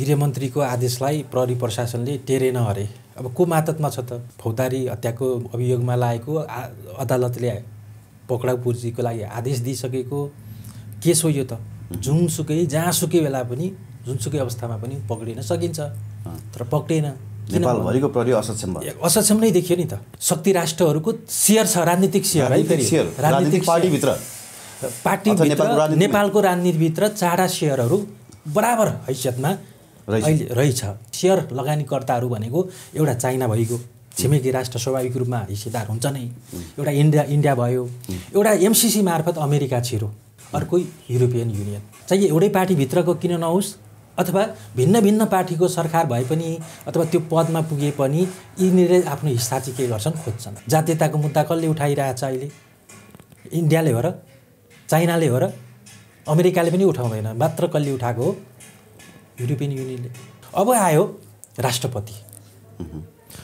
गृहमन्त्रीको आदेशलाई प्रहरी प्रशासनले टेरेन हरे अब को माततमा छ त फौजदारी हत्याको अभियोगमा लागेको अदालतले पक्राउ पुर्जीको लागि आदेश दिइसकेको केस हो यो त जुनसुकै जहाँसुकै बेला पनि जुनसुकै अवस्थामा पनि पक्रिन सकिन्छ तर पक्रिएन नेपालभरिको प्रहरी असक्षम असक्षम नै देखियो नि त शक्ति राष्ट्रहरूको सेयर छ राजनीतिक सेयर है फेरि राजनीतिक पार्टीभित्र पार्टी नेपालको राजनीतिभित्र चाडा सेयरहरू बराबर हैसियतमा अहिले रहेछ सेयर लगानीकर्ताहरू भनेको एउटा चाइना भइगयो छिमेकी राष्ट्र स्वाभाविक रूपमा हिस्सेदार हुन्छ नै एउटा इन्डिया इन्डिया भयो एउटा एमसिसी मार्फत अमेरिका छिरो अर्को युरोपियन युनियन चाहिँ एउटै पार्टीभित्रको किन नहोस् अथवा भिन्न भिन्न पार्टीको सरकार भए पनि अथवा त्यो पदमा पुगे पनि यिनीहरूले आफ्नो हिस्सा चाहिँ के गर्छन् खोज्छन् जातीयताको मुद्दा कसले उठाइरहेछ अहिले इन्डियाले हो र चाइनाले हो र अमेरिकाले पनि उठाउँदैन मात्र कसले उठाएको हो युरोपियन युनियनले अब आयो राष्ट्रपति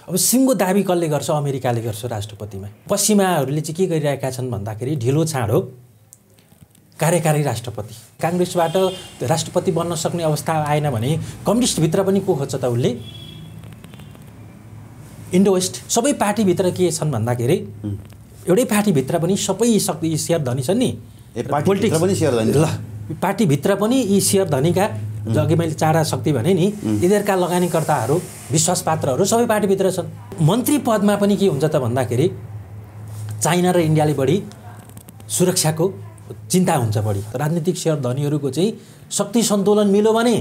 अब सिङ्गो दाबी कसले गर्छ अमेरिकाले गर्छ राष्ट्रपतिमा पश्चिमाहरूले चाहिँ के गरिरहेका छन् भन्दाखेरि ढिलो छाँडो कार्यकारी राष्ट्रपति काङ्ग्रेसबाट राष्ट्रपति बन्न सक्ने अवस्था आएन भने कम्युनिस्टभित्र पनि को खोज्छ त उसले इन्डो वेस्ट सबै पार्टीभित्र के छन् भन्दाखेरि एउटै पार्टीभित्र पनि सबै शक्ति सेयर धनी छन् नि पोलिटिक्स पनि सेयर धनी ल पार्टीभित्र पनि यी सेयर धनीका जो अघि मैले चारा शक्ति भने नि यिनीहरूका लगानीकर्ताहरू विश्वासपात्रहरू सबै पार्टीभित्र छन् मन्त्री पदमा पनि के हुन्छ त भन्दाखेरि चाइना र इन्डियाले बढी सुरक्षाको चिन्ता हुन्छ बढी राजनीतिक सेयर धनीहरूको चाहिँ शक्ति सन्तुलन मिल्यो भने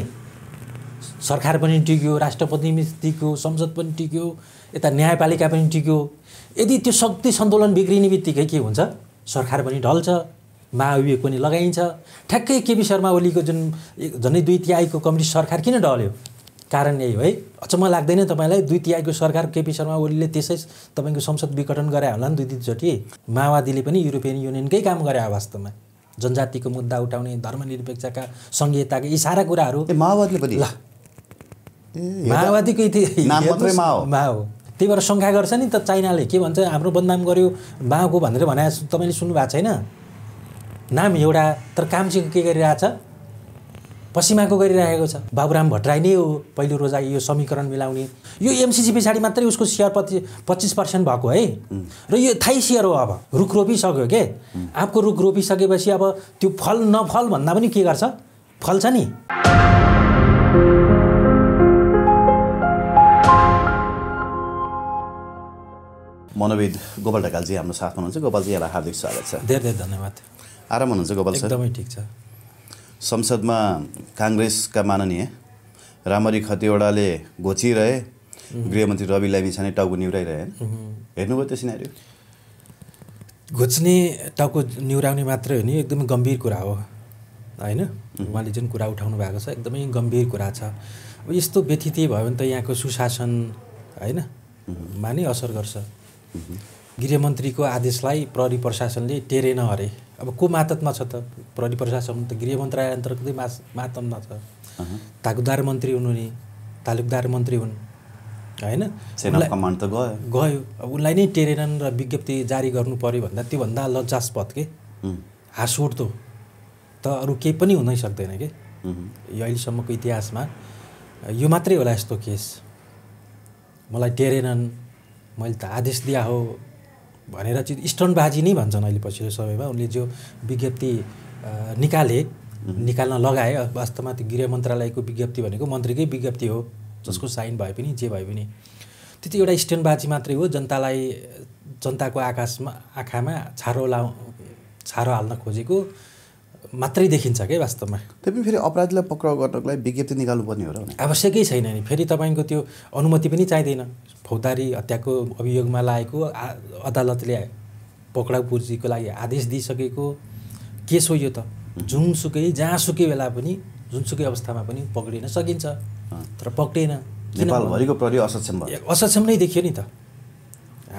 सरकार पनि टिक्यो राष्ट्रपति पनि टिक्यो संसद पनि टिक्यो यता न्यायपालिका पनि टिक्यो यदि त्यो शक्ति सन्तुलन बिग्रिने बित्तिकै के हुन्छ सरकार पनि ढल्छ माओवादी पनि लगाइन्छ ठ्याक्कै केपी शर्मा ओलीको जुन झन्डै दुई तिहाईको कम्युनिस्ट सरकार किन डल्यो कारण यही हो है अचम्म लाग्दैन तपाईँलाई दुई तिहाईको सरकार केपी शर्मा ओलीले त्यसै तपाईँको संसद विघटन गरायो होला नि दुई दुईचोटि माओवादीले पनि युरोपियन युनियनकै काम गरे वास्तवमा जनजातिको मुद्दा उठाउने धर्मनिरपेक्षका सङ्घीयताका यी सारा कुराहरू माओवादीले पनि ल माओवादीको माओ त्यही भएर शङ्का गर्छ नि त चाइनाले के भन्छ हाम्रो बदनाम गर्यो माओको भनेर भने तपाईँले सुन्नु भएको छैन नाम एउटा तर काम चाहिँ के गरिरहेछ पश्चिमाको गरिरहेको छ बाबुराम भट्टराई नै हो पहिलो रोजा यो समीकरण मिलाउने यो एमसिसी पछाडि मात्रै उसको सेयर पच्चिस पच्चिस पर्सेन्ट भएको है र यो थाई सेयर हो अब रुख रोपिसक्यो के आँपको रुख रोपिसकेपछि अब त्यो फल नफल भन्दा पनि के गर्छ फल्छ नि मनोविद गोपाल ढकालजी हाम्रो साथमा हुनुहुन्छ गोपालजी यहाँलाई हार्दिक स्वागत छ धेरै धेरै धन्यवाद आराम हुनुहुन्छ गोपाल सर एकदमै ठिक छ संसदमा काङ्ग्रेसका माननीय रामरी खतिवडाले घोचिरहे गृहमन्त्री रवि लामिछाने टाउको निहुराइरहे हेर्नुभयो त्यो सिनारी घोच्ने टाउको निहुराउने मात्रै हो नि एकदमै गम्भीर कुरा हो होइन उहाँले जुन कुरा उठाउनु भएको छ एकदमै गम्भीर कुरा छ अब यस्तो व्यथिति भयो भने त यहाँको सुशासन होइन मा नै असर गर्छ गृहमन्त्रीको आदेशलाई प्रहरी प्रशासनले टेरेन अरे अब को मातमा छ त प्रहरी प्रशासन त गृह मन्त्रालय अन्तर्गतै मा मातमा छ ताकुदार मन्त्री हुनु नि तालुकदार मन्त्री हुन् होइन त गयो गयो अब उसलाई नै टेरेनन् र विज्ञप्ति जारी गर्नु पऱ्यो भन्दा त्योभन्दा लज्जास्पद के हाँसउठ्दो त अरू केही पनि हुनै सक्दैन कि यो अहिलेसम्मको इतिहासमा यो मात्रै होला यस्तो केस मलाई टेरेनन् मैले त आदेश दिए हो भनेर चाहिँ स्टनबाजी नै भन्छन् अहिले पछिल्लो समयमा उनले जो विज्ञप्ति निकाले निकाल्न लगाए वास्तवमा त्यो गृह मन्त्रालयको विज्ञप्ति भनेको मन्त्रीकै विज्ञप्ति हो जसको साइन भए पनि जे भए पनि त्यति चाहिँ एउटा स्टनबाजी मात्रै हो जनतालाई जनताको आकाशमा आँखामा छारो लाउ छारो हाल्न खोजेको मात्रै देखिन्छ क्या वास्तवमा पनि फेरि अपराधीलाई पक्राउ गर्नको लागि विज्ञप्ति निकाल्नु पर्ने हो र आवश्यकै छैन नि फेरि तपाईँको त्यो अनुमति पनि चाहिँदैन फौतारी हत्याको अभियोगमा लागेको अदालतले पक्राउ पुर्जीको लागि आदेश दिइसकेको केस हो यो त जुनसुकै जहाँसुकै बेला पनि जुनसुकै अवस्थामा पनि पक्रिन सकिन्छ तर पक्रिएन नेपालभरिको प्रहरी असक्षम असक्षम नै देखियो नि त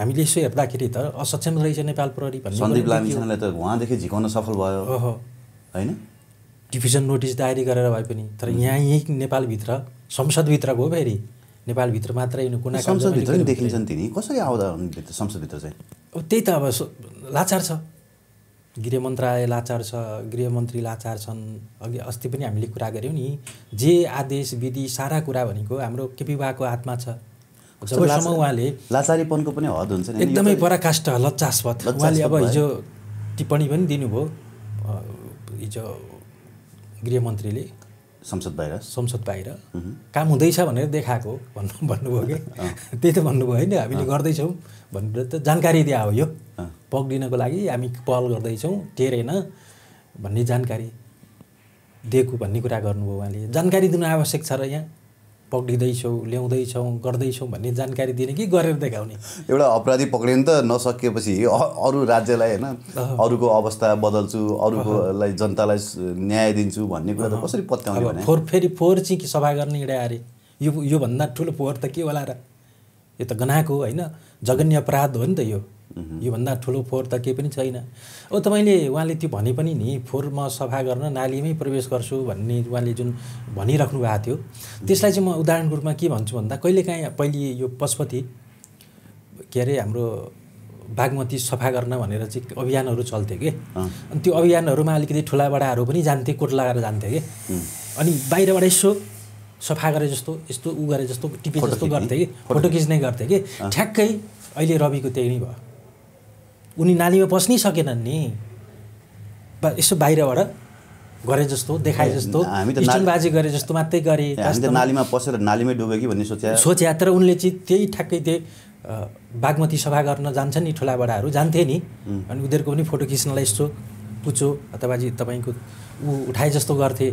हामीले यसो हेर्दाखेरि त असक्षम रहेछ नेपाल प्रहरी भन्ने सन्दीप लामिछानेले त उहाँदेखि झिकाउन सफल भयो होइन डिभिजन नोटिस दायरी गरेर भए पनि तर यहाँ यहीँ नेपालभित्र संसदभित्रको हो फेरि नेपालभित्र मात्रै कुना संसदभित्र देखिन्छन् तिनी कसरी आउँदा संसदभित्र चाहिँ अब त्यही त अब लाचार छ गृह मन्त्रालय लाचार छ गृहमन्त्री लाचार छन् अघि अस्ति पनि हामीले कुरा गऱ्यौँ नि जे आदेश विधि सारा कुरा भनेको हाम्रो केपी बाको हातमा छ उहाँले लाचारीपनको पनि हद हुन्छ एकदमै पराकाष्ठ लच्चास्पद उहाँले अब हिजो टिप्पणी पनि दिनुभयो हिजो गृहमन्त्रीले संसद बाहिर संसद बाहिर काम हुँदैछ भनेर देखाएको भन्नु भन्नुभयो कि त्यही त भन्नुभयो नि हामीले गर्दैछौँ भनेर त जानकारी दिए हो यो पक्रिनको लागि हामी पहल गर्दैछौँ टेरेन भन्ने जानकारी दिएको भन्ने कुरा गर्नुभयो उहाँले जानकारी दिनु आवश्यक छ र यहाँ पक्रिँदैछौँ ल्याउँदैछौँ गर्दैछौँ भन्ने जानकारी दिने कि गरेर देखाउने एउटा अपराधी पक्रिनु त नसकेपछि अरू राज्यलाई होइन अरूको अवस्था बदल्छु अरूकोलाई जनतालाई न्याय दिन्छु भन्ने कुरा त कसरी पत्याउने फोहोर फेरि फोहोर चाहिँ सफा गर्ने एउटा अरे यो योभन्दा ठुलो फोहोर त के होला र यो त गनाएको होइन जघन्य अपराध हो नि त यो योभन्दा ठुलो फोहोर त केही पनि छैन अब तपाईँले उहाँले त्यो भने पनि नि फोहोर म सफा गर्न नालीमै प्रवेश गर्छु भन्ने उहाँले जुन भनिराख्नु भएको थियो त्यसलाई चाहिँ म उदाहरणको रूपमा के भन्छु भन्दा कहिलेकाहीँ पहिले यो पशुपति के अरे हाम्रो बागमती सफा गर्न भनेर चाहिँ अभियानहरू चल्थ्यो कि अनि त्यो अभियानहरूमा अलिकति बडाहरू पनि जान्थे कोट लगाएर जान्थे कि अनि बाहिरबाट यसो सफा गरे जस्तो यस्तो उ गरे जस्तो टिपे जस्तो गर्थे कि फोटो खिच्ने गर्थे कि ठ्याक्कै अहिले रविको त्यही नै भयो उनी नालीमा पस्नै सकेनन् नि यसो बाहिरबाट गरे जस्तो देखाए जस्तो बाजी गरे जस्तो मात्रै गरे नालीमा पसेर नालीमै डुब्यो कि भन्ने सोचे सोचे तर उनले चाहिँ त्यही ठ्याक्कै त्यही बागमती सभा गर्न जान्छन् नि ठुला बडाहरू जान्थे नि अनि उनीहरूको पनि फोटो खिच्नलाई यसो पुचो अथवा तपाईँको ऊ उठाए जस्तो गर्थे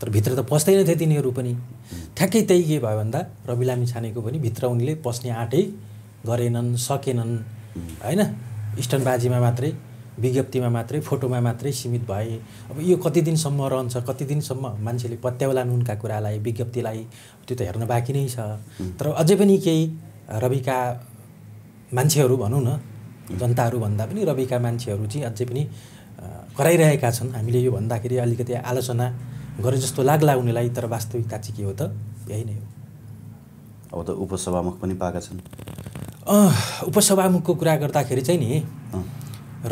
तर भित्र त पस्दैन थिए तिनीहरू पनि ठ्याक्कै त्यही के भयो भन्दा रवि लामी छानेको पनि भित्र उनले पस्ने आँटै गरेनन् सकेनन् होइन इस्टनबाजीमा मात्रै विज्ञप्तिमा मात्रै फोटोमा मात्रै सीमित भए अब यो कति दिनसम्म रहन्छ कति दिनसम्म मान्छेले पत्याउला नुनका कुरालाई विज्ञप्तिलाई त्यो त हेर्न बाँकी नै छ तर अझै पनि केही रविका मान्छेहरू भनौँ न जनताहरू भन्दा पनि रविका मान्छेहरू चाहिँ अझै पनि कराइरहेका छन् हामीले यो भन्दाखेरि अलिकति आलोचना गरे जस्तो लाग्ला उनीलाई तर वास्तविकता चाहिँ के हो त यही नै हो अब त उपसभामुख पनि पाएका छन् उपसभामुखको कुरा गर्दाखेरि चाहिँ नि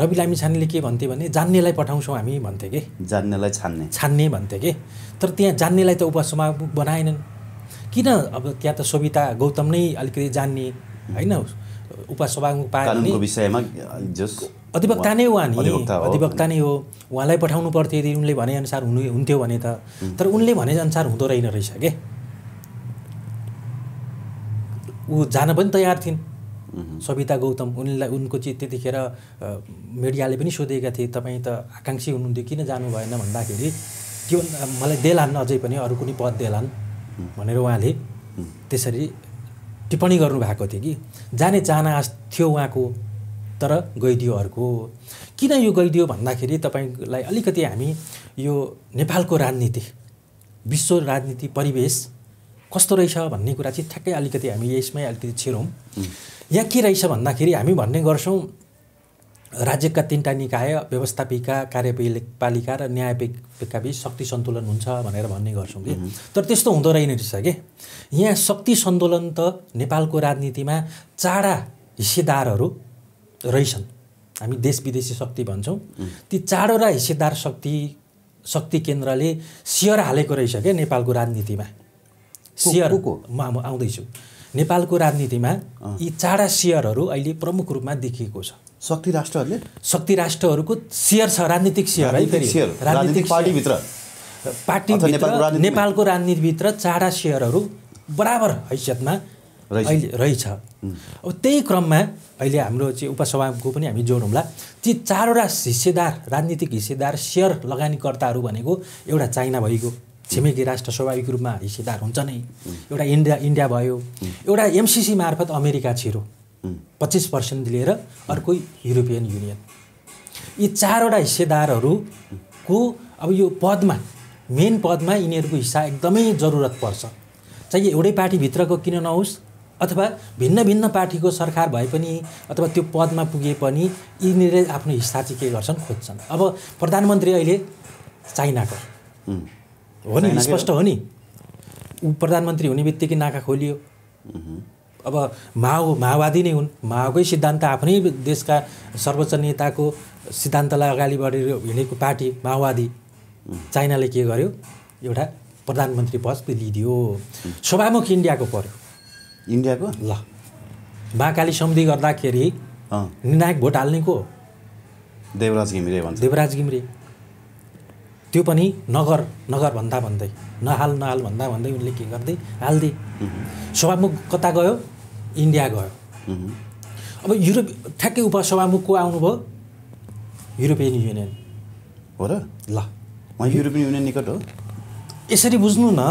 रवि लामिछानेले के भन्थे भने जान्नेलाई पठाउँछौँ हामी भन्थे कि जान्नेलाई छान्ने छान्ने भन्थे कि तर त्यहाँ जान्नेलाई त उपसभामुख बनाएनन् किन अब त्यहाँ त सोभिता गौतम नै अलिकति जान्ने होइन उपसभामुख पाए विषयमा अधिवक्ता नै उहाँ नि अधिवक्ता नै हो उहाँलाई पठाउनु पर्थ्यो यदि उनले भनेअनुसार हुनु हुन्थ्यो भने त तर उनले भनेअनुसार हुँदो रहेन रहेछ के ऊ जान पनि तयार थिइन् सविता गौतम उनलाई उनको चाहिँ त्यतिखेर मिडियाले पनि सोधेका थिए तपाईँ त आकाङ्क्षी हुनुहुन्थ्यो किन जानु भएन भन्दाखेरि त्यो मलाई देलान् अझै पनि अरू कुनै पद देलान् भनेर उहाँले त्यसरी टिप्पणी गर्नुभएको थियो कि जाने चाहना थियो उहाँको तर गइदियो अर्को किन यो गइदियो भन्दाखेरि तपाईँलाई अलिकति हामी यो नेपालको राजनीति विश्व राजनीति परिवेश कस्तो रहेछ भन्ने कुरा चाहिँ ठ्याक्कै अलिकति हामी यसमै अलिकति छिरौँ यहाँ के रहेछ भन्दाखेरि हामी भन्ने गर्छौँ राज्यका तिनवटा निकाय व्यवस्थापिका कार्यपालिका र न्यायपालिका बिच शक्ति सन्तुलन हुन्छ भनेर भन्ने गर्छौँ कि तर त्यस्तो हुँदो रहेन रहेछ कि यहाँ शक्ति सन्तुलन त नेपालको राजनीतिमा चाडा हिस्सेदारहरू रहेछन् हामी देश विदेशी शक्ति भन्छौँ ती चाडवटा हिस्सेदार शक्ति शक्ति केन्द्रले सियर हालेको रहेछ क्या नेपालको राजनीतिमा सेयर म आउँदैछु नेपालको राजनीतिमा यी चाडा सेयरहरू अहिले प्रमुख रूपमा देखिएको छ शक्ति राष्ट्रहरूले शक्ति राष्ट्रहरूको सेयर छ राजनीतिक सेयर है फेरि राजनीतिक पार्टीभित्र पार्टी नेपालको राजनीतिभित्र चाडा सेयरहरू बराबर हैसियतमा अहिले रहेछ अब त्यही क्रममा अहिले हाम्रो चाहिँ उपसभाको पनि हामी जोडौँला ती चारवटा हिस्सेदार राजनीतिक हिस्सेदार सेयर लगानीकर्ताहरू भनेको एउटा चाइना भइगयो छिमेकी राष्ट्र स्वाभाविक रूपमा हिस्सेदार हुन्छ नै एउटा इन्डिया इन्डिया भयो एउटा एमसिसी मार्फत अमेरिका छिरो पच्चिस पर्सेन्ट लिएर अर्को युरोपियन युनियन यी चारवटा हिस्सेदारहरूको अब यो पदमा मेन पदमा यिनीहरूको हिस्सा एकदमै जरुरत पर्छ चाहिँ एउटै पार्टीभित्रको किन नहोस् अथवा भिन्न भिन्न पार्टीको सरकार भए पनि अथवा त्यो पदमा पुगे पनि यिनीहरूले आफ्नो हिस्सा चाहिँ के गर्छन् खोज्छन् अब प्रधानमन्त्री अहिले चाइनाको हो नि स्पष्ट हो नि ऊ प्रधानमन्त्री हुने बित्तिकै नाका खोलियो अब माओ माओवादी नै हुन् माओकै सिद्धान्त आफ्नै देशका सर्वोच्च नेताको सिद्धान्तलाई अगाडि बढेर हिँडेको पार्टी माओवादी चाइनाले के गर्यो एउटा प्रधानमन्त्री पद लिइदियो शोभामुख इन्डियाको पर्यो इन्डियाको ल महाकाली सम्धि गर्दाखेरि निर्णायक भोट हाल्ने को देवराज घिमिरे भन्छ देवराज घिमिरे त्यो पनि नगर नगर भन्दा भन्दै नहाल नहाल भन्दा भन्दै उनले के गर्दै हालिदिए सभामुख कता गयो इन्डिया गयो अब युरोप ठ्याक्कै उपसभामुख को आउनुभयो युरोपियन युनियन हो र ल युरोपियन युनियन निकट हो यसरी बुझ्नु न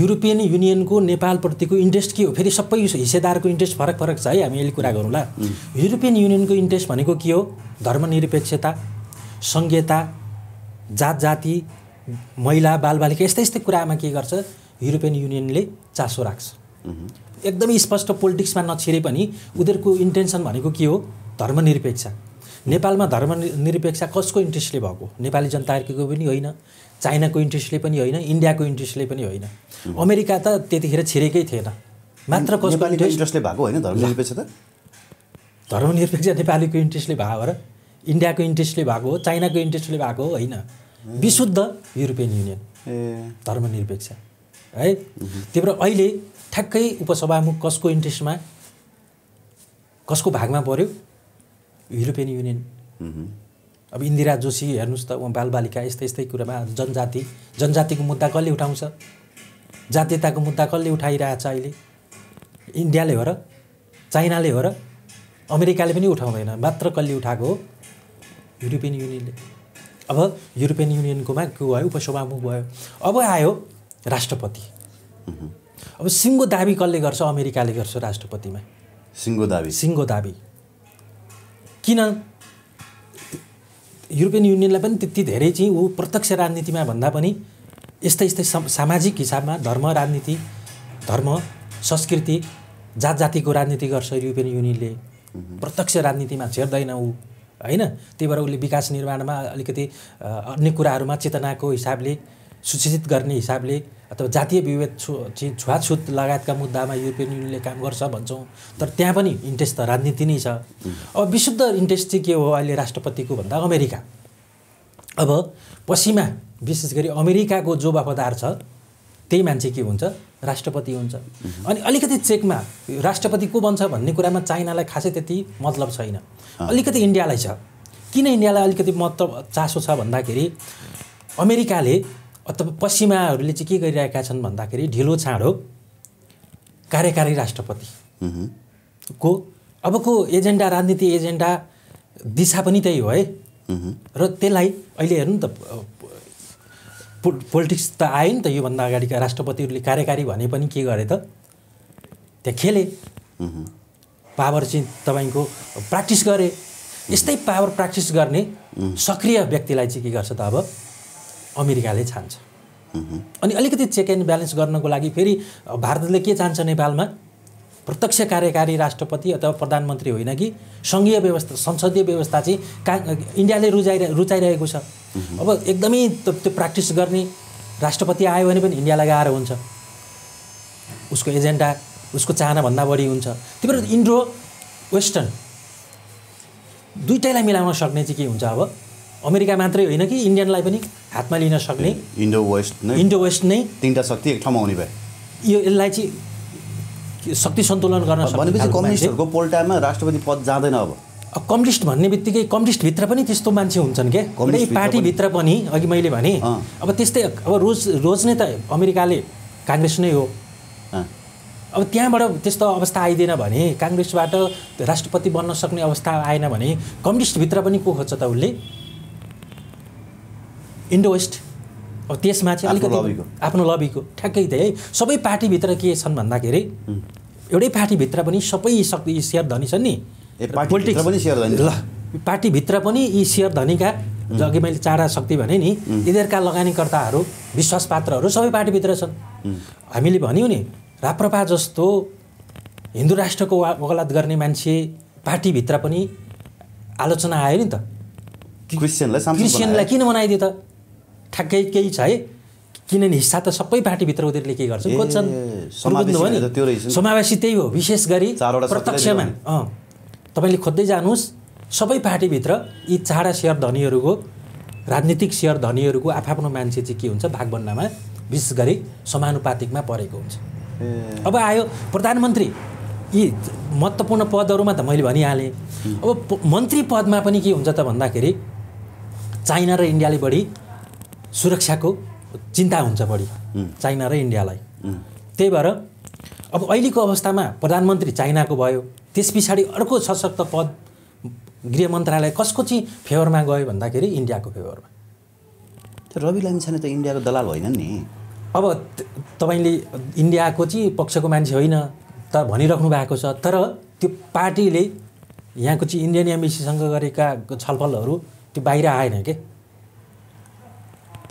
युरोपियन युनियनको नेपालप्रतिको इन्ट्रेस्ट के हो फेरि सबै हिस्सेदारको इन्ट्रेस्ट फरक फरक छ है हामी अहिले कुरा गरौँला युरोपियन युनियनको इन्ट्रेस्ट भनेको के हो धर्मनिरपेक्षता सङ्घीयता जात जाति महिला बालबालिका यस्तै यस्तै कुरामा के गर्छ युरोपियन युनियनले चासो राख्छ एकदमै स्पष्ट पोलिटिक्समा नछिरे पनि उनीहरूको इन्टेन्सन भनेको के हो धर्मनिरपेक्ष नेपालमा धर्मनिरपेक्ष कसको इन्ट्रेस्टले भएको नेपाली जनताको पनि होइन चाइनाको इन्ट्रेस्टले पनि होइन इन्डियाको इन्ट्रेस्टले पनि होइन अमेरिका त त्यतिखेर छिरेकै थिएन मात्र कसको इन्ट्रेस्टले भएको होइन धर्मनिरपेक्ष त धर्मनिरपेक्ष नेपालीको इन्ट्रेस्टले भएको र इन्डियाको इन्ट्रेस्टले भएको हो चाइनाको इन्ट्रेस्टले भएको हो होइन विशुद्ध युरोपियन युनियन धर्मनिरपेक्ष है त्यही भएर अहिले ठ्याक्कै उपसभामुख कसको इन्ट्रेस्टमा कसको भागमा पऱ्यो युरोपियन युनियन अब इन्दिरा जोशी हेर्नुहोस् त उहाँ बालबालिका यस्तै यस्तै कुरामा जनजाति जनजातिको मुद्दा कसले उठाउँछ जातीयताको मुद्दा कसले उठाइरहेछ अहिले इन्डियाले हो र चाइनाले हो र अमेरिकाले पनि उठाउँदैन मात्र कसले उठाएको हो युरोपियन युनियनले अब युरोपियन युनियनकोमा को भयो उपसभामुख भयो अब आयो राष्ट्रपति अब सिङ्गो दाबी कसले गर्छ अमेरिकाले गर्छ राष्ट्रपतिमा सिङ्गो दाबी सिङ्गो दाबी किन युरोपियन युनियनलाई पनि त्यति धेरै चाहिँ ऊ प्रत्यक्ष राजनीतिमा भन्दा पनि यस्तै यस्तै सामाजिक हिसाबमा धर्म राजनीति धर्म संस्कृति जात जातिको राजनीति गर्छ युरोपियन युनियनले प्रत्यक्ष राजनीतिमा छेर्दैन ऊ होइन त्यही भएर उसले विकास निर्माणमा अलिकति अन्य कुराहरूमा चेतनाको हिसाबले सूचित गर्ने हिसाबले अथवा जातीय विभेद छु छुवाछुत लगायतका मुद्दामा युरोपियन युनियनले काम गर्छ भन्छौँ तर त्यहाँ पनि इन्ट्रेस्ट त राजनीति नै छ अब विशुद्ध इन्ट्रेस्ट चाहिँ के हो अहिले राष्ट्रपतिको भन्दा अमेरिका अब पश्चिमा विशेष गरी अमेरिकाको जो वफादार छ त्यही मान्छे के हुन्छ राष्ट्रपति हुन्छ अनि अलिकति चेकमा राष्ट्रपति को बन्छ भन्ने कुरामा चाइनालाई खासै त्यति मतलब छैन अलिकति इन्डियालाई छ किन इन्डियालाई अलिकति मतलब चासो छ भन्दाखेरि अमेरिकाले अथवा पश्चिमाहरूले चाहिँ के गरिरहेका छन् भन्दाखेरि ढिलो छाँडो कार्यकारी राष्ट्रपति को अबको एजेन्डा राजनीति एजेन्डा दिशा पनि त्यही हो है र त्यसलाई अहिले हेर्नु त पोलिटिक्स त आयो नि त योभन्दा अगाडिका राष्ट्रपतिहरूले कार्यकारी भने पनि के गरे त त्यहाँ खेले पावर चाहिँ तपाईँको प्र्याक्टिस गरे यस्तै पावर प्र्याक्टिस गर्ने सक्रिय व्यक्तिलाई चाहिँ के गर्छ त अब अमेरिकाले छान्छ अनि अलिकति चेक एन्ड ब्यालेन्स गर्नको लागि फेरि भारतले के चाहन्छ नेपालमा प्रत्यक्ष कार्यकारी राष्ट्रपति अथवा प्रधानमन्त्री होइन कि सङ्घीय व्यवस्था संसदीय व्यवस्था चाहिँ का इन्डियाले रुचाइ रुचाइरहेको छ अब एकदमै त्यो प्र्याक्टिस गर्ने राष्ट्रपति आयो भने पनि इन्डियालाई गाह्रो हुन्छ उसको एजेन्डा उसको चाहनाभन्दा बढी हुन्छ त्यही भएर इन्डो वेस्टर्न दुइटैलाई मिलाउन सक्ने चाहिँ के हुन्छ अब अमेरिका मात्रै होइन कि इन्डियनलाई पनि हातमा लिन सक्ने इन्डो वेस्ट नै इन्डो वेस्ट नै तिनवटा शक्ति एक ठाउँमा आउने भयो यो यसलाई चाहिँ शक्ति सन्तुलन गर्न भनेपछि कम्युनिस्टहरूको पोल्टामा राष्ट्रपति पद जाँदैन अब कम्युनिस्ट भन्ने बित्तिकै कम्युनिस्टभित्र पनि त्यस्तो मान्छे हुन्छन् क्या कुनै पार्टीभित्र पनि अघि मैले भने अब त्यस्तै अब रोज रोज नै त अमेरिकाले काङ्ग्रेस नै हो अब त्यहाँबाट त्यस्तो अवस्था आइदिएन भने काङ्ग्रेसबाट राष्ट्रपति बन्न सक्ने अवस्था आएन भने कम्युनिस्टभित्र पनि को खोज्छ त उसले इन्डो वेस्ट अब त्यसमा चाहिँ अलिकति आफ्नो लबीको ठ्याक्कै त है सबै पार्टीभित्र के छन् भन्दाखेरि एउटै पार्टीभित्र पनि सबै शक्ति सेयर धनी छन् नि पोलिटिक्स पनि सेयर धनी ल पार्टीभित्र पनि यी सेयर धनीका अघि मैले चारा शक्ति भने नि यिनीहरूका लगानीकर्ताहरू विश्वास पात्रहरू सबै पार्टीभित्र छन् हामीले भन्यौँ नि राप्रपा जस्तो हिन्दू राष्ट्रको वा वकलात गर्ने मान्छे पार्टीभित्र पनि आलोचना आयो नि त क्रिस्चियनलाई क्रिस्चियनलाई किन बनाइदियो त ठ्याक्कै केही छ है किनभने हिस्सा त सबै पार्टीभित्र उनीहरूले के गर्छन् खोज्छन् समावेशी त्यही हो विशेष गरी प्रत्यक्षमा तपाईँले खोज्दै जानुहोस् सबै पार्टीभित्र यी चाडा सेयर धनीहरूको राजनीतिक सेयर धनीहरूको आफआफ्नो मान्छे चाहिँ के हुन्छ भागभन्डामा विशेष गरी समानुपातिकमा परेको हुन्छ अब आयो प्रधानमन्त्री यी महत्त्वपूर्ण पदहरूमा त मैले भनिहालेँ अब मन्त्री पदमा पनि के हुन्छ त भन्दाखेरि चाइना र इन्डियाले बढी सुरक्षाको चिन्ता हुन्छ बढी चाइना र इन्डियालाई त्यही भएर अब अहिलेको अवस्थामा प्रधानमन्त्री चाइनाको भयो त्यस पछाडि अर्को सशक्त पद गृह मन्त्रालय कसको चाहिँ फेभरमा गयो भन्दाखेरि इन्डियाको फेभरमा त्यो रवि लामिछाने त इन्डियाको दलाल होइन नि अब तपाईँले इन्डियाको चाहिँ पक्षको मान्छे होइन त भनिराख्नु भएको छ तर त्यो पार्टीले यहाँको चाहिँ इन्डियन एम्बेसीसँग गरेका छलफलहरू त्यो बाहिर आएन के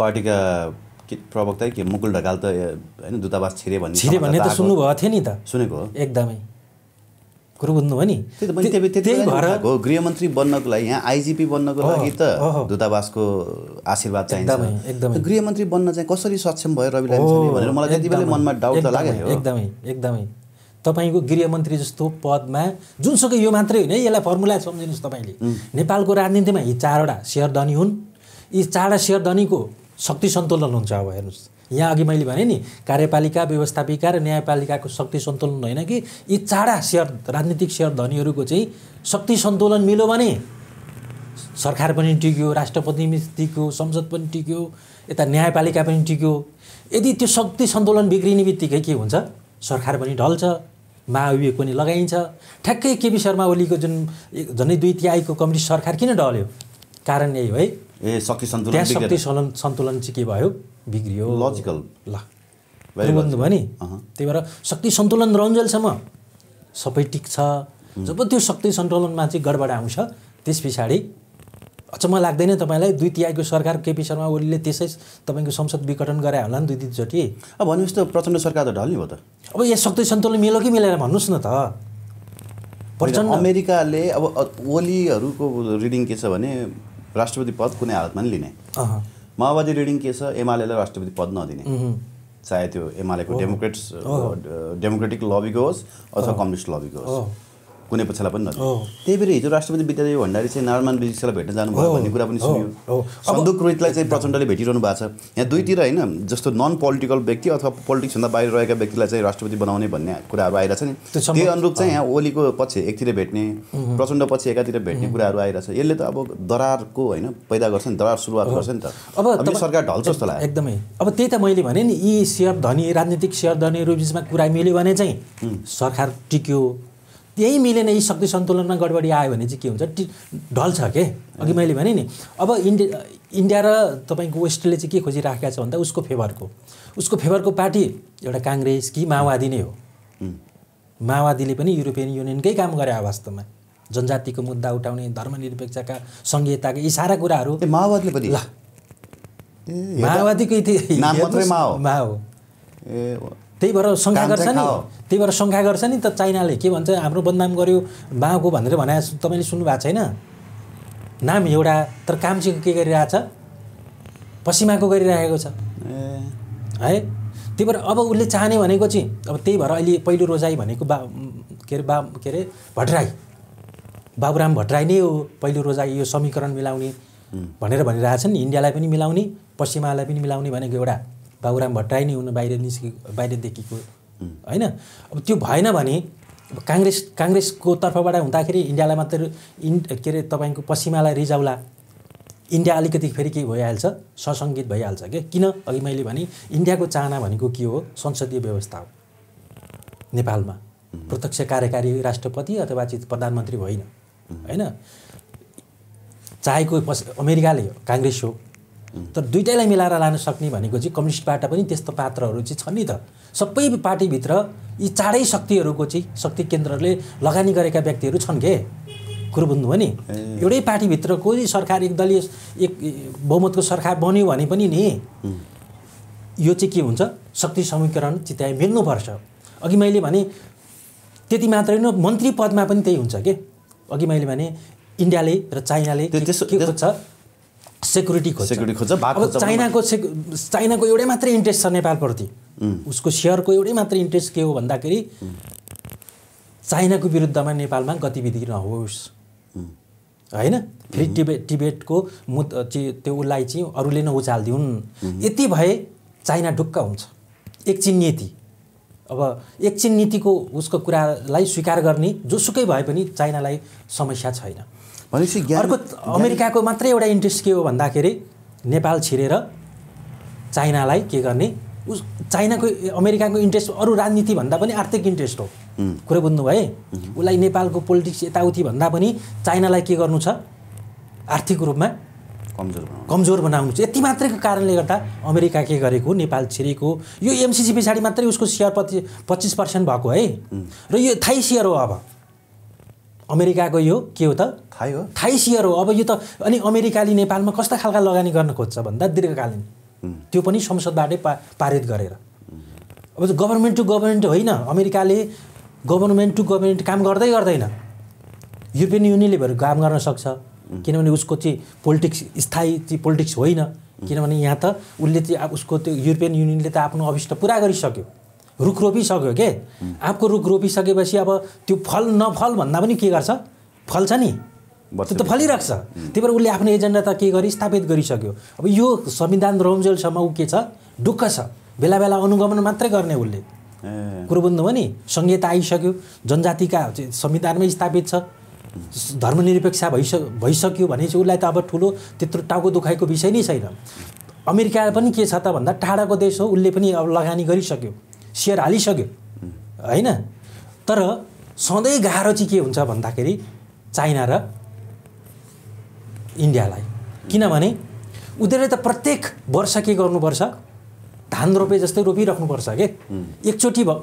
पार्टीका के प्रवक्ता के मुकुल ढकाल त होइन दूतावास छिरे भन्ने छिरे भन्ने त सुन्नुभएको थियो नि त सुनेको एकदमै कुरो बुझ्नुभयो नि त्यही भएर गृहमन्त्री बन्नको लागि यहाँ आइजिपी बन्नको लागि त दूतावासको आशीर्वाद चाहिन्छ एकदमै गृहमन्त्री बन्न चाहिँ कसरी सक्षम भयो रवि भनेर मलाई त्यति बेला मनमा डाउट त लाग्यो एकदमै एकदमै तपाईँको गृहमन्त्री जस्तो पदमा जुनसुकै यो मात्रै होइन यसलाई फर्मुला सम्झिनुहोस् तपाईँले नेपालको राजनीतिमा यी चारवटा सेयरधनी हुन् यी चारवटा सेयरधनीको शक्ति सन्तुलन हुन्छ अब हेर्नुहोस् यहाँ अघि मैले भने नि कार्यपालिका व्यवस्थापिका र न्यायपालिकाको शक्ति सन्तुलन होइन कि यी चाडा सेयर राजनीतिक सेयर धनीहरूको चाहिँ शक्ति सन्तुलन मिल्यो भने सरकार पनि टिक्यो राष्ट्रपति पनि टिक्यो संसद पनि टिक्यो यता न्यायपालिका पनि टिक्यो यदि त्यो शक्ति सन्तुलन बिग्रिने बित्तिकै के हुन्छ सरकार पनि ढल्छ महाभियोग पनि लगाइन्छ ठ्याक्कै केपी शर्मा ओलीको जुन झन्डै दुई तिहाईको कम्युनिस्ट सरकार किन ढल्यो कारण यही हो है ए शक्ति सन्तुलन त्यहाँ शक्ति सन्तुलन चाहिँ के भयो बिग्रियो लजिकल ल भन्नु भयो नि त्यही भएर शक्ति सन्तुलन रहन्जेलसम्म सबै ठिक छ जब त्यो शक्ति सन्तुलनमा चाहिँ गडबड आउँछ त्यस पछाडि अचम्म लाग्दैन तपाईँलाई दुई तिहाईको सरकार केपी शर्मा ओलीले त्यसै तपाईँको संसद विघटन गरायो होला नि दुई तिनचोटि अब भन्नुहोस् त प्रचण्ड सरकार त ढल्ने भयो त अब यहाँ शक्ति सन्तुलन मिल्यो कि मिलेर भन्नुहोस् न त प्रचण्ड अमेरिकाले अब ओलीहरूको रिडिङ के छ भने राष्ट्रपति पद कुनै हालतमा नि लिने माओवादी रिडिङ के छ एमालेलाई राष्ट्रपति पद नदिने चाहे त्यो एमालेको डेमोक्रेट्स डेमोक्रेटिक लबीको होस् अथवा कम्युनिस्ट लबीको होस् कुनै पक्षलाई पनि नदियो त्यही भएर हिजो राष्ट्रपति विद्यादेव भण्डारी चाहिँ नारायण विजिसलाई भेट्न जानुभयो भन्ने कुरा पनि सुन्यो सन्दुक रोहितलाई चाहिँ प्रचण्डले भेटिरहनु भएको छ यहाँ दुईतिर होइन जस्तो नन पोलिटिकल व्यक्ति अथवा पोलिटिक्सभन्दा बाहिर रहेका व्यक्तिलाई चाहिँ राष्ट्रपति बनाउने भन्ने कुराहरू आइरहेछ नि त्यही अनुरूप चाहिँ यहाँ ओलीको पछि एकतिर भेट्ने प्रचण्ड पछि एकातिर भेट्ने कुराहरू आइरहेछ यसले त अब दरारको होइन पैदा गर्छ नि दरार सुरुवात गर्छ नि त अब सरकार ढल्छ जस्तो लाग्यो एकदमै अब त्यही त मैले भने नि यी सेयर धनी राजनीतिक सेयर धनीहरू बिचमा कुरा मिल्यो भने चाहिँ सरकार टिक्यो त्यहीँ मिलेन यी शक्ति सन्तुलनमा गडबडी आयो भने चाहिँ के हुन्छ टि ढल्छ के अघि मैले भने नि अब इन्डिया इन्डिया र तपाईँको वेस्टले चाहिँ के खोजिराखेका छ भन्दा उसको फेभरको उसको फेभरको पार्टी एउटा काङ्ग्रेस कि माओवादी नै हो माओवादीले पनि युरोपियन युनियनकै काम गरे वास्तवमा जनजातिको मुद्दा उठाउने धर्मनिरपेक्षका सङ्घीयताका यी सारा कुराहरू माओवादीले पनि ल माओवादीको माओ ए त्यही भएर शङ्का गर्छ नि त्यही भएर शङ्का गर्छ नि त चाइनाले के भन्छ हाम्रो बदनाम गर्यो बाँको भनेर भने तपाईँले सुन्नु भएको छैन नाम एउटा तर काम चाहिँ के गरिरहेछ पश्चिमाको गरिरहेको छ है त्यही भएर अब उसले चाहने भनेको चाहिँ अब त्यही भएर अहिले पहिलो रोजाई भनेको बा के अरे बा के अरे भट्टराई बाबुराम भट्टराई नै हो पहिलो रोजाइ यो समीकरण मिलाउने भनेर भनिरहेछन् इन्डियालाई पनि मिलाउने पश्चिमालाई पनि मिलाउने भनेको एउटा बाबुराम भट्टराई नै हुनु बाहिर बाहिर बाहिरदेखिको होइन अब त्यो भएन भने अब काङ्ग्रेस काङ्ग्रेसको तर्फबाट हुँदाखेरि इन्डियालाई मात्र इन् के अरे तपाईँको पश्चिमालाई रिजाउला इन्डिया अलिकति फेरि केही भइहाल्छ ससङ्गीत भइहाल्छ क्या किन अघि मैले भने इन्डियाको चाहना भनेको के हो संसदीय व्यवस्था हो नेपालमा प्रत्यक्ष कार्यकारी राष्ट्रपति अथवा चित प्रधानमन्त्री होइन होइन चाहेको पस अमेरिकाले काङ्ग्रेस हो तर दुइटैलाई मिलाएर लान सक्ने भनेको चाहिँ कम्युनिस्टबाट पनि त्यस्तो पात्रहरू चाहिँ छन् नि त सबै पार्टीभित्र यी चाँडै शक्तिहरूको चाहिँ शक्ति केन्द्रले लगानी गरेका व्यक्तिहरू छन् के कुरो बुझ्नु हो नि एउटै पार्टीभित्रको सरकार एकदलीय एक बहुमतको सरकार बन्यो भने पनि नि यो चाहिँ के हुन्छ शक्ति समीकरण चाहिँ त्यहाँ मिल्नुपर्छ अघि मैले भने त्यति मात्रै न मन्त्री पदमा पनि त्यही हुन्छ के अघि मैले भने इन्डियाले र चाइनाले के हुन्छ सेक्युरिटी खोज्छ सेक्युरिटी खोज्छ अब चाइनाको सेक्यु चाइनाको एउटै मात्रै इन्ट्रेस्ट छ नेपालप्रति उसको सेयरको एउटै मात्रै इन्ट्रेस्ट के हो भन्दाखेरि चाइनाको विरुद्धमा नेपालमा गतिविधि नहोस् होइन फेरि टिबेट टिबेटको मु त्यो उसलाई चाहिँ अरूले नै उचालिदिउन् यति भए चाइना ढुक्क हुन्छ एकछिन नीति अब एकछिन नीतिको उसको कुरालाई स्वीकार गर्ने जोसुकै भए पनि चाइनालाई समस्या छैन भनेपछि अर्को अमेरिकाको मात्रै एउटा इन्ट्रेस्ट के हो भन्दाखेरि नेपाल छिरेर चाइनालाई के गर्ने उस चाइनाको अमेरिकाको इन्ट्रेस्ट अरू राजनीतिभन्दा पनि आर्थिक इन्ट्रेस्ट हो कुरो बुझ्नु भए उसलाई नेपालको पोलिटिक्स यताउति भन्दा पनि चाइनालाई के गर्नु छ आर्थिक रूपमा कमजोर कमजोर बनाउनु छ यति मात्रैको कारणले गर्दा अमेरिका के गरेको नेपाल छिरेको यो एमसिसी पछाडि मात्रै उसको सेयर पच्चिस पच्चिस पर्सेन्ट भएको है र यो थाई सेयर हो अब अमेरिकाको यो के हो त थाई हो थाई सियर हो अब यो त अनि अमेरिकाले नेपालमा कस्ता खालका लगानी गर्न खोज्छ भन्दा दीर्घकालीन त्यो पनि संसदबाटै पा पारित गरेर अब गभर्मेन्ट टु गभर्मेन्ट होइन अमेरिकाले गभर्मेन्ट टु गभर्मेन्ट काम गर्दै गर्दैन युरोपियन युनियनले भएर काम गर्न सक्छ किनभने उसको चाहिँ पोलिटिक्स स्थायी चाहिँ पोलिटिक्स होइन किनभने यहाँ त उसले चाहिँ उसको त्यो युरोपियन युनियनले त आफ्नो अभिष्ट पुरा गरिसक्यो रुख रोपिसक्यो के आँपको रुख रोपिसकेपछि अब त्यो फल नफल भन्दा पनि के गर्छ फल्छ नि त्यो त फलिरहेको छ त्यही भएर उसले आफ्नो एजेन्डा त के गरी स्थापित गरिसक्यो अब यो संविधान रोमजेलसम्म ऊ के छ ढुक्क छ बेला बेला अनुगमन मात्रै गर्ने उसले कुरो बुझ्नुभयो नि संहिता आइसक्यो जनजातिका संविधानमै स्थापित छ धर्मनिरपेक्ष भइस भइसक्यो भने चाहिँ उसलाई त अब ठुलो त्यत्रो टाउको दुखाइको विषय नै छैन अमेरिका पनि के छ त भन्दा टाढाको देश हो उसले पनि अब लगानी गरिसक्यो सेयर हालिसक्यो होइन तर सधैँ गाह्रो चाहिँ के हुन्छ भन्दाखेरि चाइना र इन्डियालाई किनभने उनीहरूले त प्रत्येक वर्ष के गर्नुपर्छ धान रोपे जस्तै रोपिराख्नुपर्छ के एकचोटि भ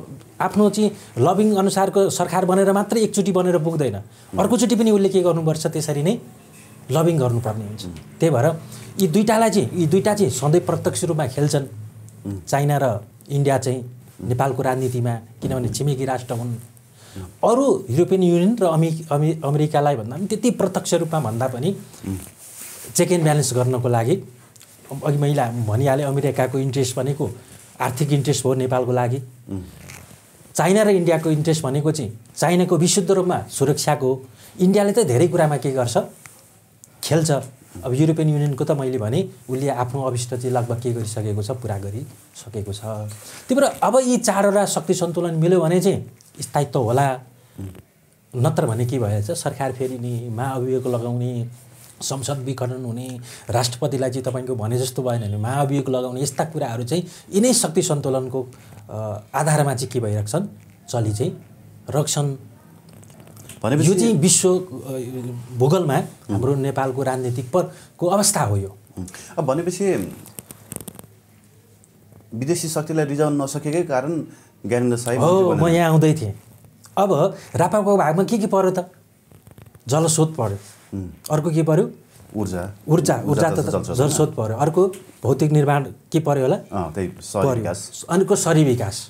आफ्नो चाहिँ लभिङ अनुसारको सरकार बनेर मात्रै एकचोटि बनेर पुग्दैन अर्कोचोटि पनि उसले के गर्नुपर्छ त्यसरी नै लभिङ गर्नुपर्ने हुन्छ त्यही भएर यी दुइटालाई चाहिँ यी दुइटा चाहिँ सधैँ प्रत्यक्ष रूपमा खेल्छन् चाइना र इन्डिया चाहिँ नेपालको राजनीतिमा किनभने छिमेकी राष्ट्र हुन् अरू युरोपियन युनियन र अमे अमे अमेरिकालाई भन्दा पनि त्यति प्रत्यक्ष रूपमा भन्दा पनि चेक एन्ड ब्यालेन्स गर्नको लागि अघि मैले भनिहालेँ अमेरिकाको इन्ट्रेस्ट भनेको आर्थिक इन्ट्रेस्ट हो नेपालको लागि चाइना र इन्डियाको इन्ट्रेस्ट भनेको चाहिँ चाइनाको विशुद्ध रूपमा सुरक्षाको हो इन्डियाले त धेरै कुरामा के गर्छ खेल्छ अब युरोपियन युनियनको त मैले भने उसले आफ्नो अभिष्ट चाहिँ लगभग के गरिसकेको छ पुरा गरिसकेको छ त्यही भएर अब यी चारवटा शक्ति सन्तुलन मिल्यो भने चाहिँ स्थायित्व होला नत्र भने के भएछ सरकार फेरिने महाअभियोग लगाउने संसद विकरण हुने राष्ट्रपतिलाई चाहिँ तपाईँको भने जस्तो भएन भने महाअभियोग लगाउने यस्ता कुराहरू चाहिँ यिनै शक्ति सन्तुलनको आधारमा चाहिँ के भइरहेको छन् चली चाहिँ रक्छन् भनेपछि यो चाहिँ विश्व भूगोलमा हाम्रो नेपालको राजनीतिक परको अवस्था हो यो अब भनेपछि विदेशी शक्तिलाई रिजाउन नसकेकै कारण ज्ञानेन्द्र साई हो म यहाँ आउँदै थिएँ अब रापाको भागमा के के पर्यो त जलस्रोत पर्यो अर्को के पर्यो ऊर्जा ऊर्जा ऊर्जा त जलस्रोत पर्यो अर्को भौतिक निर्माण के पर्यो होला विकास अर्को शरी विकास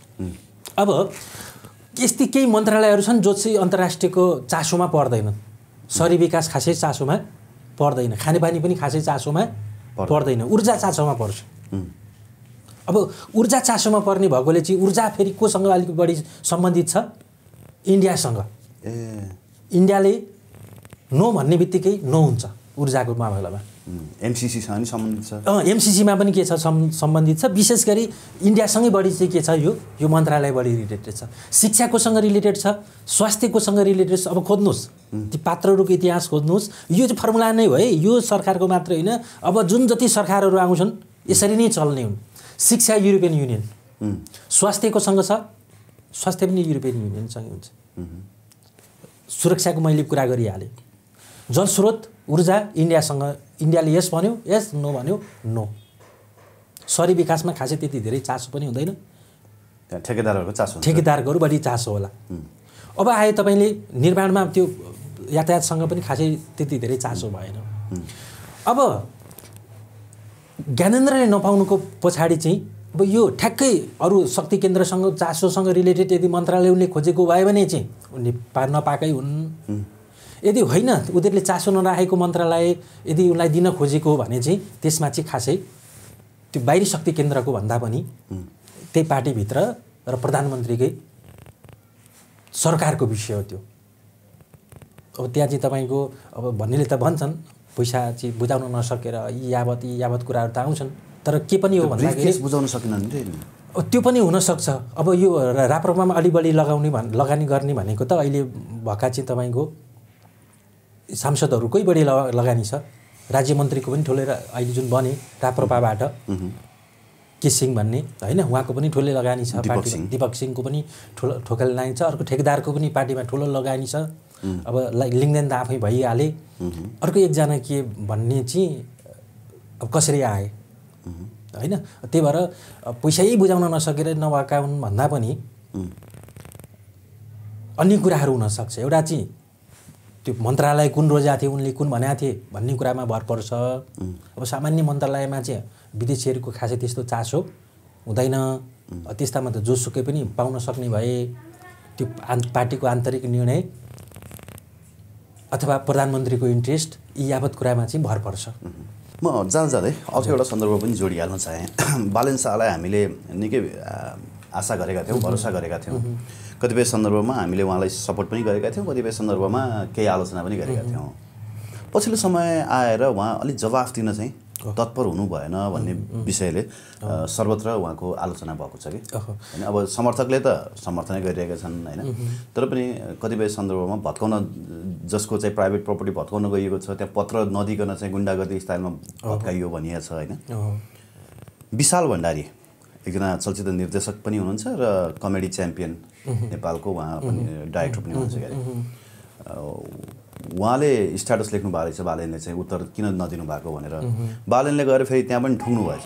अब यस्ती केही मन्त्रालयहरू छन् जो चाहिँ अन्तर्राष्ट्रियको चासोमा पर्दैनन् शरीर विकास खासै चासोमा पर्दैन खानेपानी पनि खासै चासोमा पर्दैन ऊर्जा चासोमा पर्छ अब ऊर्जा चासोमा पर्ने भएकोले चाहिँ ऊर्जा फेरि कोसँग अलिक बढी सम्बन्धित छ इन्डियासँग इन्डियाले नो भन्ने बित्तिकै नो हुन्छ ऊर्जाको मामलामा एमसिसीसँग नि सम्बन्धित छ अँ एमसिसीमा पनि के छ सम्बन्धित छ विशेष गरी इन्डियासँगै बढी चाहिँ के छ यो यो मन्त्रालय बढी रिलेटेड छ शिक्षाकोसँग रिलेटेड छ स्वास्थ्यकोसँग रिलेटेड छ अब खोज्नुहोस् ती पात्रहरूको इतिहास खोज्नुहोस् यो चाहिँ फर्मुला नै हो है यो सरकारको मात्र होइन अब जुन जति सरकारहरू आउँछन् यसरी नै चल्ने हुन् शिक्षा युरोपियन युनियन स्वास्थ्यकोसँग छ स्वास्थ्य पनि युरोपियन युनियनसँगै हुन्छ सुरक्षाको मैले कुरा गरिहालेँ जलस्रोत ऊर्जा इन्डियासँग इन्डियाले यस भन्यो यस नो भन्यो नो सरी विकासमा खासै त्यति धेरै चासो पनि हुँदैन ठेकेदारहरूको चासो ठेकेदारहरू बढी चासो होला अब आयो तपाईँले निर्माणमा त्यो यातायातसँग पनि खासै त्यति धेरै चासो भएन अब ज्ञानेन्द्रले नपाउनुको पछाडि चाहिँ अब यो ठ्याक्कै अरू शक्ति केन्द्रसँग चासोसँग रिलेटेड यदि मन्त्रालय उनले खोजेको भयो भने चाहिँ उनले पा नपाएकै हुन् यदि होइन उनीहरूले चासो नराखेको मन्त्रालय यदि उसलाई दिन खोजेको हो भने चाहिँ त्यसमा चाहिँ खासै त्यो बाहिरी शक्ति केन्द्रको भन्दा पनि त्यही पार्टीभित्र र प्रधानमन्त्रीकै सरकारको विषय हो त्यो अब त्यहाँ चाहिँ तपाईँको अब भन्नेले त भन्छन् पैसा चाहिँ बुझाउन नसकेर यी यावत यी यावत कुराहरू त आउँछन् तर के पनि हो भन्दाखेरि बुझाउन सकेनन् त्यो पनि हुनसक्छ अब यो राप्रपामा बढी लगाउने भन् लगानी गर्ने भनेको त अहिले भएका चाहिँ तपाईँको सांसदहरूकै बढी लगानी छ राज्य मन्त्रीको पनि ठुलै अहिले जुन बने राप्रपाबाट किसिङ भन्ने होइन उहाँको पनि ठुलै लगानी छ पार्टी दिपक सिंहको पनि ठुलो ठोकेल लगानी छ अर्को ठेकेदारको पनि पार्टीमा ठुलो लगानी छ अब लिङ्गदेन त आफै भइहाले अर्को एकजना के भन्ने चाहिँ अब कसरी आए होइन त्यही भएर पैसै बुझाउन नसकेर नभएका हुन् भन्दा पनि अन्य कुराहरू हुनसक्छ एउटा चाहिँ त्यो मन्त्रालय कुन रोजा थिए उनले कुन भनेको थिए भन्ने कुरामा भर पर्छ अब सामान्य मन्त्रालयमा चाहिँ विदेशीहरूको खासै त्यस्तो चासो हुँदैन त्यस्तामा त जोसुकै पनि पाउन सक्ने भए त्यो आन् पार्टीको आन्तरिक निर्णय अथवा प्रधानमन्त्रीको इन्ट्रेस्ट यी यावत कुरामा चाहिँ भर पर्छ म जाँदा जाँदै अर्को एउटा सन्दर्भ पनि जोडिहाल्न चाहेँ बालन शाहलाई हामीले निकै आशा गरेका थियौँ भरोसा गरेका थियौँ कतिपय सन्दर्भमा हामीले उहाँलाई सपोर्ट पनि गरेका थियौँ कतिपय सन्दर्भमा केही आलोचना पनि गरेका थियौँ पछिल्लो समय आएर उहाँ अलिक जवाफ दिन चाहिँ तत्पर हुनु भएन भन्ने विषयले सर्वत्र उहाँको आलोचना भएको छ कि होइन अब समर्थकले त समर्थनै गरिरहेका छन् होइन तर पनि कतिपय सन्दर्भमा भत्काउन जसको चाहिँ प्राइभेट प्रपर्टी भत्काउन गइएको छ त्यहाँ पत्र नदिकन चाहिँ गुन्डागर्दी स्टाइलमा भत्काइयो भनिएको छ होइन विशाल भण्डारी एकजना चलचित्र निर्देशक पनि हुनुहुन्छ र कमेडी च्याम्पियन Mm-hmm. नेपालको उहाँ mm-hmm. पनि डाइरेक्टर पनि हुनुहुन्छ क्यारे उहाँले स्ट्याटस लेख्नु भएको रहेछ बालेनले चाहिँ उत्तर किन नदिनु भएको भनेर mm-hmm. बालेनले गएर फेरि त्यहाँ पनि ठुङ्नु भएछ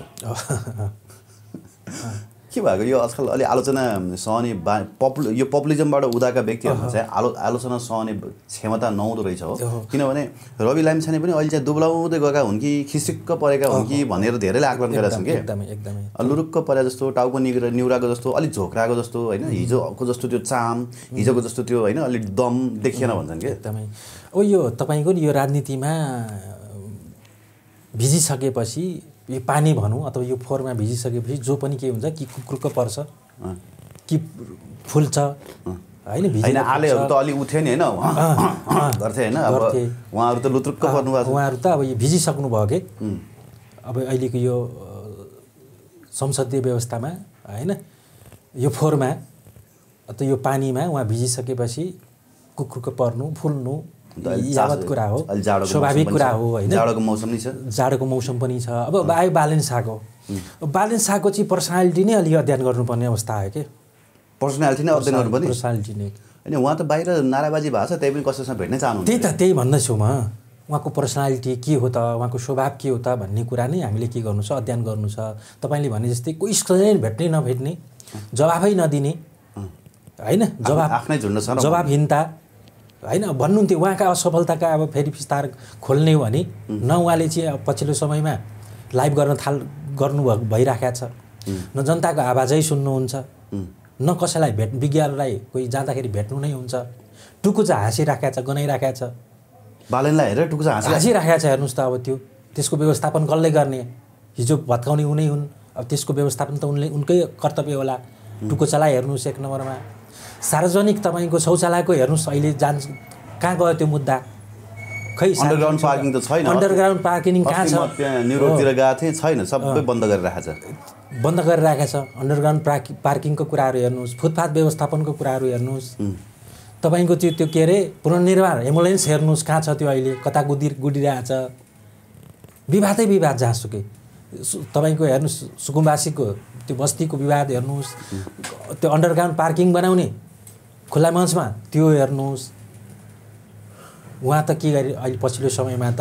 के भएको यो आजकल अलि आलोचना सहने बा पपु यो पपुलिजमबाट उदाका व्यक्तिहरूमा चाहिँ आलो आलोचना सहने क्षमता नहुँदो रहेछ हो किनभने रवि लामिछाने पनि अहिले चाहिँ दुब्लाउँदै गएका हुन् कि खिसिक्क परेका हुन् कि भनेर धेरैले आकलन गरेका छन् कि लुरुक्क परे जस्तो टाउको निग्र निउराको जस्तो अलिक झोक्राको जस्तो होइन हिजोको जस्तो त्यो चाम हिजोको जस्तो त्यो होइन अलिक दम देखिएन भन्छन् कि एकदमै ओ यो तपाईँको नि यो राजनीतिमा भिजिसकेपछि यो पानी भनौँ अथवा यो फोहोरमा भिजिसकेपछि जो पनि के हुन्छ कि कुकुरको पर्छ कि फुल्छ होइन आलेहरू त अलि उठ्यो नि होइन गर्थे होइन अब उहाँहरू त लुत्रुक्क पर्नुभएको उहाँहरू त अब यो भिजिसक्नु भयो कि अब अहिलेको यो संसदीय व्यवस्थामा होइन यो फोहोरमा अथवा यो पानीमा उहाँ भिजिसकेपछि कुकुरको पर्नु फुल्नु यावत कुरा हो स्वाभाविक कुरा हो होइन जाडोको मौसम छ जाडोको मौसम पनि छ अब आयो ब्यालेन्स आएको ब्यालेन्स आएको चाहिँ पर्सनालिटी नै अलिक अध्ययन गर्नुपर्ने अवस्था आयो कि पर्सनालिटी नै अध्ययन गर्नुपर्ने पर्सनालिटी नै होइन उहाँ त बाहिर नाराबाजी भएको छ त्यही पनि कसैसँग भेट्नै चाहनु त्यही त त्यही भन्दैछु म उहाँको पर्सनालिटी के हो त उहाँको स्वभाव के हो त भन्ने कुरा नै हामीले के गर्नु छ अध्ययन गर्नु छ तपाईँले भने जस्तै कोहीसँग भेट्ने नभेट्ने जवाफै नदिने होइन जवाब आफ्नै झुन्नु छ जवाबहीनता होइन भन्नुहुन्थ्यो उहाँका असफलताका अब फेरि विस्तार खोल्ने हो भने न उहाँले चाहिँ अब पछिल्लो समयमा लाइभ गर्न थाल गर्नु भइराखेको छ न जनताको आवाजै सुन्नुहुन्छ न कसैलाई भेट विज्ञानलाई कोही जाँदाखेरि भेट्नु नै हुन्छ टुकुचा हाँसिराखेको छ गनाइराखेको छ बालनलाई हेरेर टुकुचा हाँसी हाँसिराखेको छ हेर्नुहोस् त अब त्यो त्यसको व्यवस्थापन कसले गर्ने हिजो भत्काउने उनै हुन् अब त्यसको व्यवस्थापन त उनले उनकै कर्तव्य होला टुकुचालाई हेर्नुहोस् एक नम्बरमा सार्वजनिक तपाईँको शौचालयको हेर्नुहोस् अहिले जान्छ कहाँ गयो त्यो मुद्दा खै अन्डरग्राउन्ड पार्किङ त छैन अन्डरग्राउन्ड पार्किङ कहाँ छ न्युरोडतिर गएको थिएँ छैन सबै बन्द गरिरहेको छ बन्द गरिरहेको छ अन्डरग्राउन्ड पार्कि पार्किङको कुराहरू हेर्नुहोस् फुटपाथ व्यवस्थापनको कुराहरू हेर्नुहोस् तपाईँको त्यो त्यो के अरे पुनर्निर्माण एम्बुलेन्स हेर्नुहोस् कहाँ छ त्यो अहिले कता गुदि छ विवादै विवाद जहाँसुकै तपाईँको हेर्नुहोस् सुकुम्बासीको त्यो बस्तीको विवाद हेर्नुहोस् त्यो अन्डरग्राउन्ड पार्किङ बनाउने खुल्ला मञ्चमा त्यो हेर्नुहोस् उहाँ त के गरे अहिले पछिल्लो समयमा त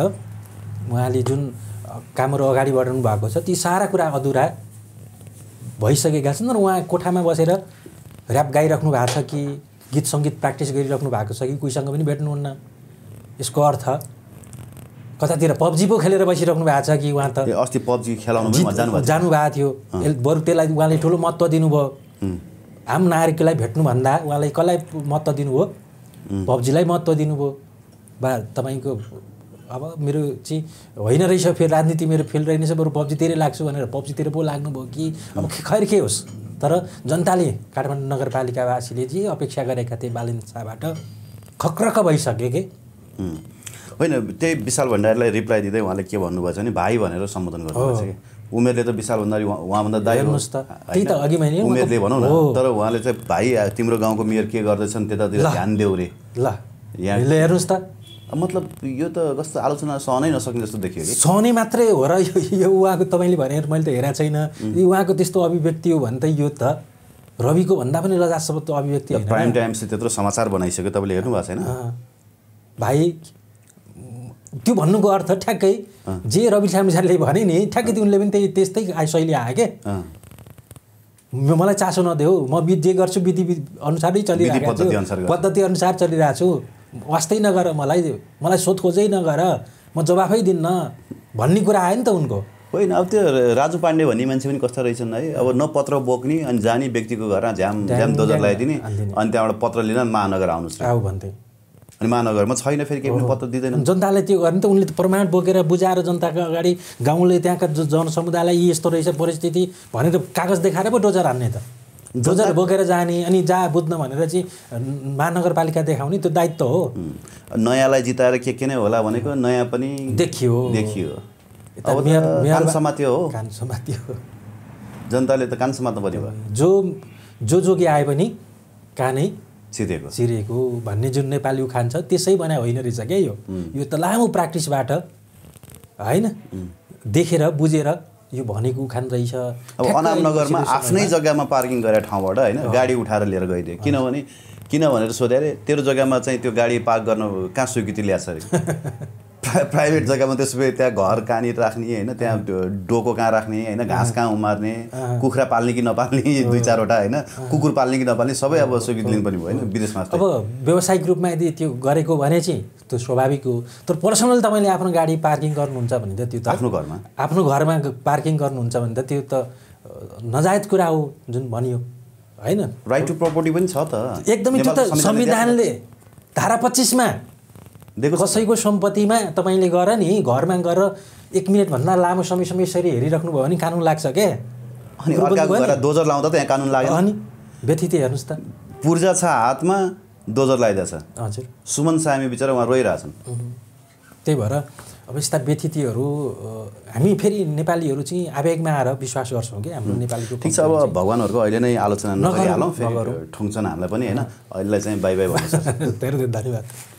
उहाँले जुन कामहरू अगाडि बढाउनु भएको छ ती सारा कुरा अधुरा भइसकेका छन् र उहाँ कोठामा बसेर ऱ्याप गाइराख्नु भएको छ कि गीत सङ्गीत प्र्याक्टिस गरिराख्नु भएको छ कि कोहीसँग पनि भेट्नुहुन्न यसको अर्थ कतातिर पब्जी पो खेलेर बसिराख्नु भएको छ कि उहाँ त अस्ति पब्जी खेलाउनु जानुभएको थियो बरु त्यसलाई उहाँले ठुलो महत्त्व दिनुभयो आम नागरिकलाई भेट्नुभन्दा उहाँलाई कसलाई महत्त्व दिनुभयो पब्जीलाई महत्त्व दिनुभयो बा तपाईँको अब मेरो चाहिँ होइन रहेछ फेरि राजनीति मेरो फिल्ड रहेनछ बरु पब्जीतिरै लाग्छु भनेर पब्जीतिर पो लाग्नुभयो कि अब खैर के होस् तर जनताले काठमाडौँ नगरपालिकावासीले जे अपेक्षा गरेका थिए बालिन्द शाहबाट खक्रक भइसके कि होइन त्यही विशाल भण्डारीलाई रिप्लाई दिँदै उहाँले के भन्नुभएछ भने भाइ भनेर सम्बोधन गर्नुभएछ कि उमेरले त विशाल भन्दाखेरि उहाँभन्दा दाइ त त उमेरले भनौँ न तर उहाँले चाहिँ भाइ तिम्रो गाउँको मेयर के गर्दैछन् त्यतातिर ध्यान देऊ रे ल यहाँ हेर्नुहोस् त मतलब यो त कस्तो आलोचना सहनै नसक्ने जस्तो देखियो कि सहनै मात्रै हो र यो उहाँको तपाईँले भनेर मैले त हेरेको छैन उहाँको त्यस्तो अभिव्यक्ति हो भने त यो त रविको भन्दा पनि लजासम्म त अभिव्यक्ति प्राइम टाइम्स त्यत्रो समाचार बनाइसक्यो तपाईँले हेर्नु भएको छैन भाइ त्यो भन्नुको अर्थ ठ्याक्कै जे रवि लामी भने नि ठ्याक्कै त्यो उनले पनि त्यही त्यस्तै शैली आयो के मलाई चासो नदेऊ म जे गर्छु विधि विधि अनुसारै चलिरहेको छु पद्धति अनुसार चलिरहेको छु वास्तै नगर मलाई मलाई सोधखोजै नगर म जवाफै दिन्न भन्ने कुरा आयो नि त उनको होइन अब त्यो राजु पाण्डे भन्ने मान्छे पनि कस्तो रहेछन् है अब न पत्र बोक्ने अनि जाने व्यक्तिको घरमा झ्याम झ्याम दोजर लगाइदिने अनि त्यहाँबाट पत्र लिन महानगर आउनुहोस् भन्थे अनि महानगरमा छैन फेरि केही पनि पत्र दिँदैन जनताले त्यो गर्ने त उनले त प्रमाण बोकेर बुझाएर जनताको अगाडि गाउँले त्यहाँका जनसमुदायलाई यी यस्तो रहेछ परिस्थिति भनेर कागज देखाएर पो डोजर हान्ने त डोजर बोकेर जाने अनि जा बुझ्न भनेर चाहिँ महानगरपालिका देखाउने त्यो दायित्व हो नयाँलाई जिताएर के के नै होला भनेको नयाँ पनि देखियो देखियो जनताले त कान समात्नु पर्यो जो जो जोगी आए पनि कानै सिधेको सिरेको भन्ने जुन नेपाली उखान छ त्यसै बनाए होइन रहेछ क्या यो यो त लामो प्र्याक्टिसबाट होइन देखेर बुझेर यो भनेको उखान रहेछ अब अनामनगरमा आफ्नै जग्गामा पार्किङ गरेर ठाउँबाट होइन गाडी उठाएर लिएर गइदियो किनभने किन भनेर सोध्यो अरे तेरो जग्गामा चाहिँ त्यो गाडी पार्क गर्न कहाँ स्वीकृति ल्याएको छ अरे प्राइभेट जग्गामा त्यसो भए त्यहाँ घर कहाँनिर राख्ने होइन त्यहाँ डोको कहाँ राख्ने होइन घाँस कहाँ उमार्ने कुखुरा पाल्ने कि नपाल्ने दुई चारवटा होइन कुकुर पाल्ने कि नपाल्ने सबै अब स्वीकृति लिनु भयो होइन विदेशमा अब व्यवसायिक रूपमा यदि त्यो गरेको भने चाहिँ त्यो स्वाभाविक हो तर पर्सनल तपाईँले आफ्नो गाडी पार्किङ गर्नुहुन्छ भने त त्यो त आफ्नो घरमा आफ्नो घरमा पार्किङ गर्नुहुन्छ भने त त्यो त नजायत कुरा हो जुन भनियो होइन राइट टु प्रपर्टी पनि छ त एकदमै त्यो त संविधानले धारा पच्चिसमा देखो कसैको सम्पत्तिमा तपाईँले गर नि घरमा गएर एक मिनटभन्दा लामो समयसम्म यसरी हेरिराख्नुभयो भने कानुन लाग्छ क्या अनि लाउँदा त यहाँ कानुन लाग्यो अनि व्यथित हेर्नुहोस् त पूर्जा छ हातमा दोजर लगाइदिएछ हजुर सुमन सामी बिचरा उहाँ रोइरहेछन् त्यही भएर अब यस्ता व्यथितहरू हामी फेरि नेपालीहरू चाहिँ आवेगमा आएर विश्वास गर्छौँ कि हाम्रो नेपालीको ठिक छ अब भगवान्हरूको अहिले नै आलोचना नगरिहालौँ फेरि ठुङ्छन् हामीलाई पनि होइन अहिलेलाई चाहिँ बाई बाई धेरै धेरै धन्यवाद